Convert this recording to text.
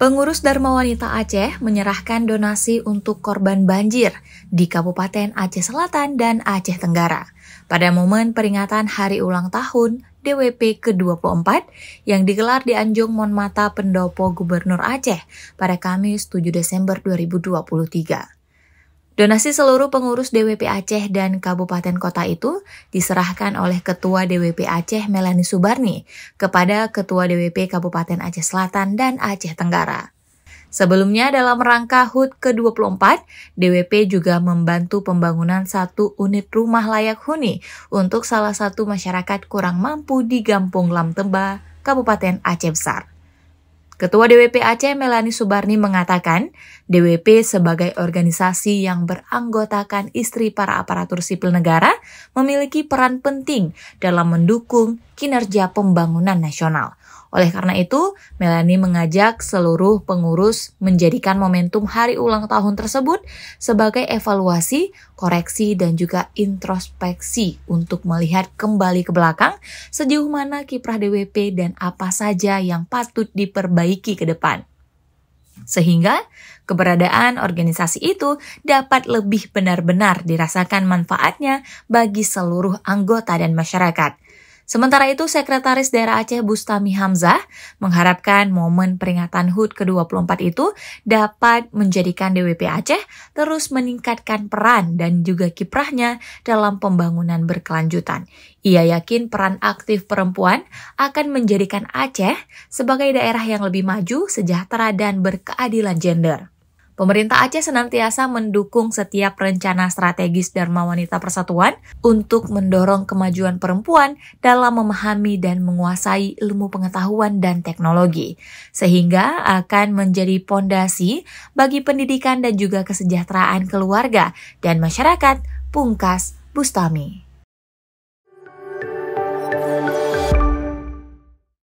Pengurus Dharma Wanita Aceh menyerahkan donasi untuk korban banjir di Kabupaten Aceh Selatan dan Aceh Tenggara pada momen peringatan hari ulang tahun DWP ke-24 yang digelar di Anjung Monmata Pendopo Gubernur Aceh pada Kamis 7 Desember 2023. Donasi seluruh pengurus DWP Aceh dan Kabupaten Kota itu diserahkan oleh Ketua DWP Aceh Melani Subarni kepada Ketua DWP Kabupaten Aceh Selatan dan Aceh Tenggara. Sebelumnya dalam rangka HUT ke-24, DWP juga membantu pembangunan satu unit rumah layak huni untuk salah satu masyarakat kurang mampu di Gampung Lamteba, Kabupaten Aceh Besar. Ketua DWP Aceh Melani Subarni mengatakan, DWP sebagai organisasi yang beranggotakan istri para aparatur sipil negara memiliki peran penting dalam mendukung kinerja pembangunan nasional. Oleh karena itu, Melanie mengajak seluruh pengurus menjadikan momentum hari ulang tahun tersebut sebagai evaluasi, koreksi, dan juga introspeksi untuk melihat kembali ke belakang sejauh mana kiprah DWP dan apa saja yang patut diperbaiki ke depan. Sehingga keberadaan organisasi itu dapat lebih benar-benar dirasakan manfaatnya bagi seluruh anggota dan masyarakat. Sementara itu, Sekretaris Daerah Aceh Bustami Hamzah mengharapkan momen peringatan HUT ke-24 itu dapat menjadikan DWP Aceh terus meningkatkan peran dan juga kiprahnya dalam pembangunan berkelanjutan. Ia yakin peran aktif perempuan akan menjadikan Aceh sebagai daerah yang lebih maju, sejahtera, dan berkeadilan gender. Pemerintah Aceh senantiasa mendukung setiap rencana strategis Dharma Wanita Persatuan untuk mendorong kemajuan perempuan dalam memahami dan menguasai ilmu pengetahuan dan teknologi, sehingga akan menjadi pondasi bagi pendidikan dan juga kesejahteraan keluarga dan masyarakat. Pungkas Bustami.